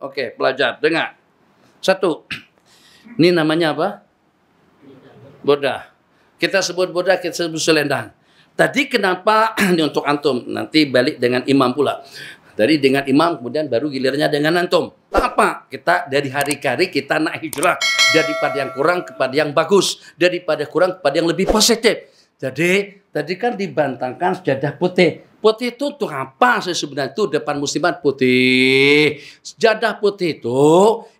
Oke, pelajar, dengar. Satu, ini namanya apa? Bodah. Kita sebut bodah, kita sebut selendang. Tadi kenapa, ini untuk antum, nanti balik dengan imam pula. dari dengan imam, kemudian baru gilirnya dengan antum. Apa? Kita dari hari ke hari kita naik hijrah. Daripada yang kurang kepada yang bagus. Daripada kurang kepada yang lebih positif. Jadi, tadi kan dibantangkan sejadah putih. Putih itu tuh apa sih sebenarnya itu depan muslimat putih. Sejadah putih itu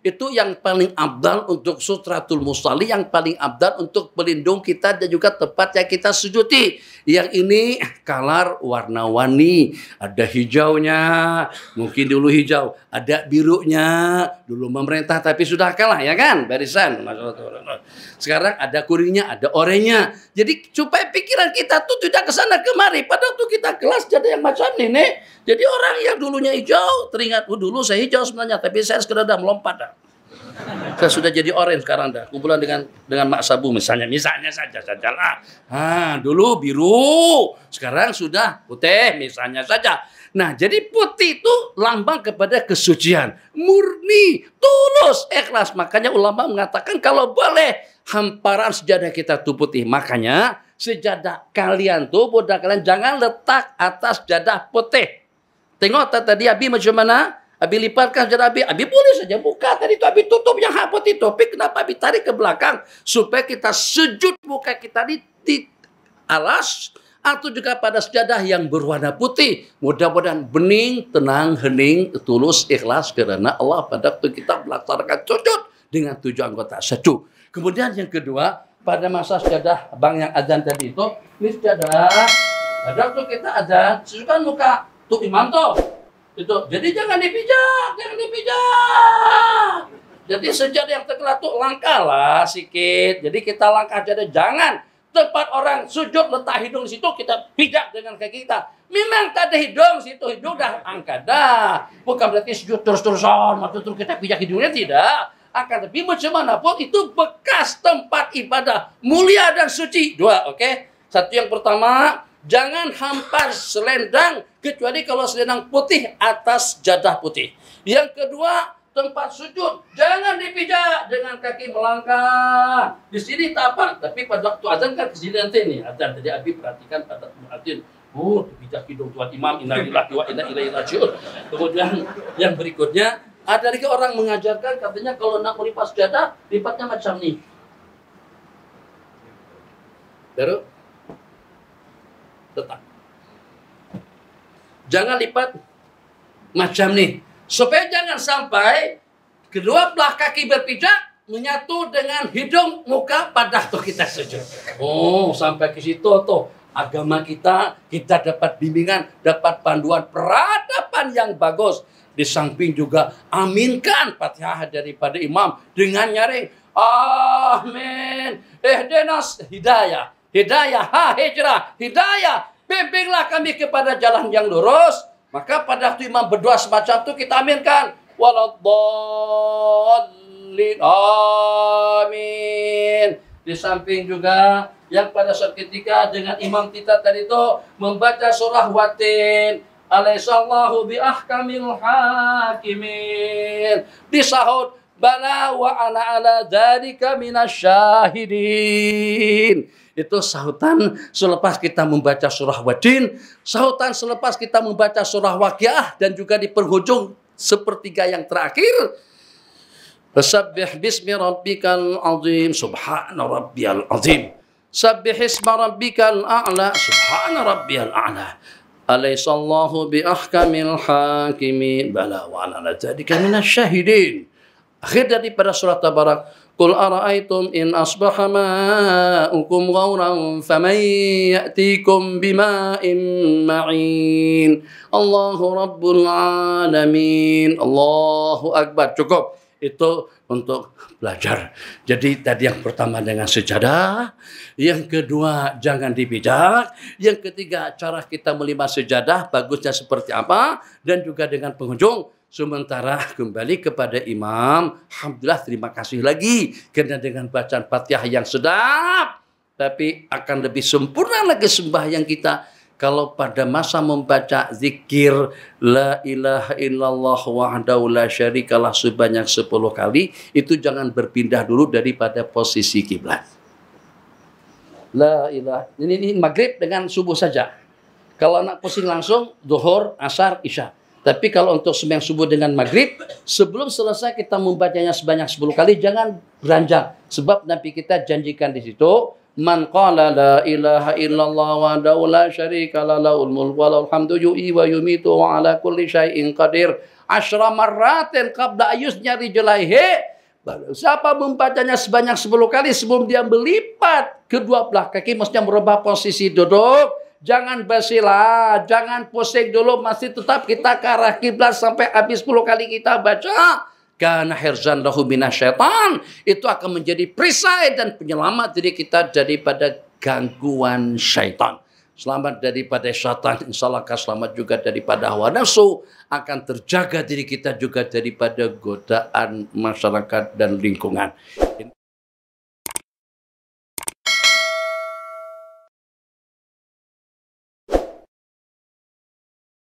itu yang paling abdal untuk sutratul musalli, yang paling abdal untuk pelindung kita dan juga tempat yang kita sujudi. Yang ini eh, kalar warna-warni, ada hijaunya, mungkin dulu hijau, ada birunya, dulu memerintah tapi sudah kalah ya kan barisan. Sekarang ada kuringnya, ada orenya Jadi supaya pikiran kita tuh tidak kesana kemari. Pada waktu kita kelas jadi yang macam ini. Jadi orang yang dulunya hijau, teringat, oh, dulu saya hijau sebenarnya, tapi saya sekedar dah melompat dah. Saya sudah jadi orange sekarang dah. Kumpulan dengan dengan Mak Sabu misalnya, misalnya saja saja lah. Ah, dulu biru, sekarang sudah putih misalnya saja. Nah, jadi putih itu lambang kepada kesucian, murni, tulus, ikhlas. Makanya ulama mengatakan kalau boleh hamparan sejadah kita itu putih. Makanya sejadah kalian tuh budak kalian jangan letak atas jadah putih. Tengok tadi Abi macam mana? Abi lipatkan sejadah Abi. Abi boleh saja buka tadi itu Abi tutup yang hapot itu. Tapi kenapa Abi tarik ke belakang? Supaya kita sujud muka kita di, di alas atau juga pada sejadah yang berwarna putih. Mudah-mudahan bening, tenang, hening, tulus, ikhlas karena Allah pada waktu kita melaksanakan sujud dengan tujuh anggota satu. Kemudian yang kedua, pada masa sejadah bang yang adzan tadi itu ini sejadah ada tuh kita ada sesukan muka tuh imam tuh itu jadi jangan dipijak jangan dipijak jadi sejadah yang terkena tuh langkah lah sikit jadi kita langkah jadi jangan tempat orang sujud letak hidung situ kita pijak dengan kaki kita memang tak ada hidung situ hidung dah angkat dah bukan berarti sujud terus terusan waktu terus kita pijak hidungnya tidak akan tapi bagaimanapun itu bekas tempat ibadah mulia dan suci. Dua, oke. Okay? Satu yang pertama, jangan hampar selendang kecuali kalau selendang putih atas jadah putih. Yang kedua, tempat sujud jangan dipijak dengan kaki melangkah di sini tapak. tapi pada waktu azan kan sini nanti nih azan jadi abi perhatikan pada muadzin oh dipijak hidung Tuhan imam lillahi wa inna ilaihi rajiun kemudian yang berikutnya ada lagi orang mengajarkan katanya kalau nak melipat senjata, lipatnya macam ini. Baru tetap. Jangan lipat macam ini. Supaya jangan sampai kedua belah kaki berpijak menyatu dengan hidung muka pada waktu kita sujud. Oh, sampai ke situ tuh agama kita, kita dapat bimbingan, dapat panduan peradaban yang bagus. Di samping juga aminkan fatihah daripada imam dengan nyaring amin. Eh Ihdinas hidayah, hidayah ha hijrah, hidayah. Bimbinglah kami kepada jalan yang lurus. Maka pada waktu imam berdoa semacam itu kita aminkan. Waladhalin. Amin. Di samping juga yang pada saat ketika dengan imam kita tadi itu membaca surah watin. Alaihissallahu bi'ahkamil hakimin. Disahut. Bala wa ana ala dharika minasyahidin. Itu sahutan selepas kita membaca surah Wadin, sahutan selepas kita membaca surah wakiyah dan juga di penghujung sepertiga yang terakhir فسبح باسم ربك العظيم سبحان ربي العظيم سبح اسم ربك الأعلى سبحان ربي الأعلى أليس الله بأحكم الحاكمين بلى وعلى ذلك من الشاهدين أخير دي برا سورة تبارك قل أرأيتم إن أصبح ماؤكم غورا فمن يأتيكم بماء معين الله رب العالمين الله أكبر شكرا itu untuk belajar. Jadi tadi yang pertama dengan sejadah, yang kedua jangan dibijak, yang ketiga cara kita melima sejadah bagusnya seperti apa dan juga dengan pengunjung. Sementara kembali kepada imam, alhamdulillah terima kasih lagi karena dengan bacaan Fatihah yang sedap tapi akan lebih sempurna lagi sembahyang kita kalau pada masa membaca zikir la ilaha illallah wahdahu la syarikalah sebanyak 10 kali itu jangan berpindah dulu daripada posisi kiblat. La ilaha ini, ini maghrib dengan subuh saja. Kalau anak pusing langsung zuhur, asar, isya. Tapi kalau untuk sembahyang subuh dengan maghrib, sebelum selesai kita membacanya sebanyak 10 kali, jangan beranjak. Sebab Nabi kita janjikan di situ, man qala la ilaha illallah wa daula syarika la laul mulk wa laul hamdu yu'i wa yumitu wa ala kulli syai'in qadir asyra marratin ayus ayusnya rijlaihi Siapa membacanya sebanyak 10 kali sebelum dia melipat kedua belah kaki maksudnya merubah posisi duduk Jangan basila, jangan pusing dulu, masih tetap kita ke arah kiblat sampai habis 10 kali kita baca. Karena hirzan lahu Syaitan itu akan menjadi perisai dan penyelamat diri kita daripada gangguan syaitan. Selamat daripada syaitan, insya Allah akan selamat juga daripada hawa nafsu. Akan terjaga diri kita juga daripada godaan masyarakat dan lingkungan.